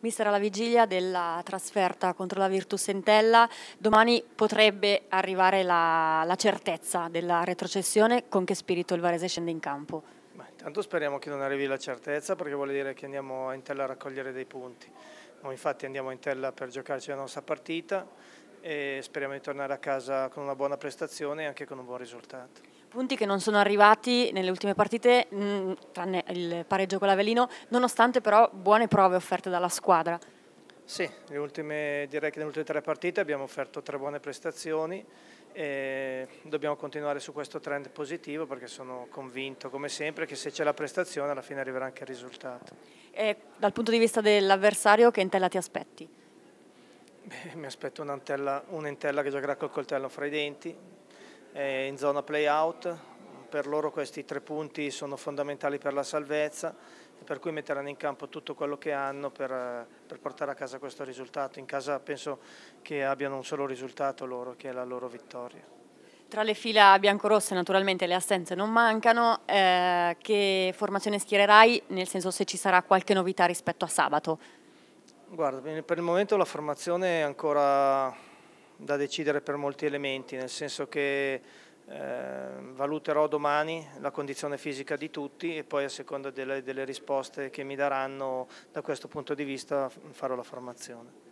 Mister, alla vigilia della trasferta contro la Virtus Entella, domani potrebbe arrivare la, la certezza della retrocessione, con che spirito il Varese scende in campo? Beh, intanto speriamo che non arrivi la certezza perché vuol dire che andiamo in tella a raccogliere dei punti. Noi infatti andiamo in tella per giocarci la nostra partita e speriamo di tornare a casa con una buona prestazione e anche con un buon risultato punti che non sono arrivati nelle ultime partite, mh, mm, tranne il pareggio con l'Avellino, nonostante però buone prove offerte dalla squadra. Sì, ultime, direi che nelle ultime tre partite abbiamo offerto tre buone prestazioni e dobbiamo continuare su questo trend positivo perché sono convinto, come sempre, che se c'è la prestazione alla fine arriverà anche il risultato. E dal punto di vista dell'avversario, che intella ti aspetti? Beh, mi aspetto un'entella un che giocherà col coltello fra i denti, eh, in zona play-out, per loro questi tre punti sono fondamentali per la salvezza per cui metteranno in campo tutto quello che hanno per, eh, per, portare a casa questo risultato. In casa penso che abbiano un solo risultato loro, che è la loro vittoria. Tra le fila biancorosse naturalmente le assenze non mancano, eh, che formazione schiererai, nel senso se ci sarà qualche novità rispetto a sabato? Guarda, per il momento la formazione è ancora da decidere per molti elementi, nel senso che eh, valuterò domani la condizione fisica di tutti e poi a seconda delle, delle risposte che mi daranno da questo punto di vista farò la formazione.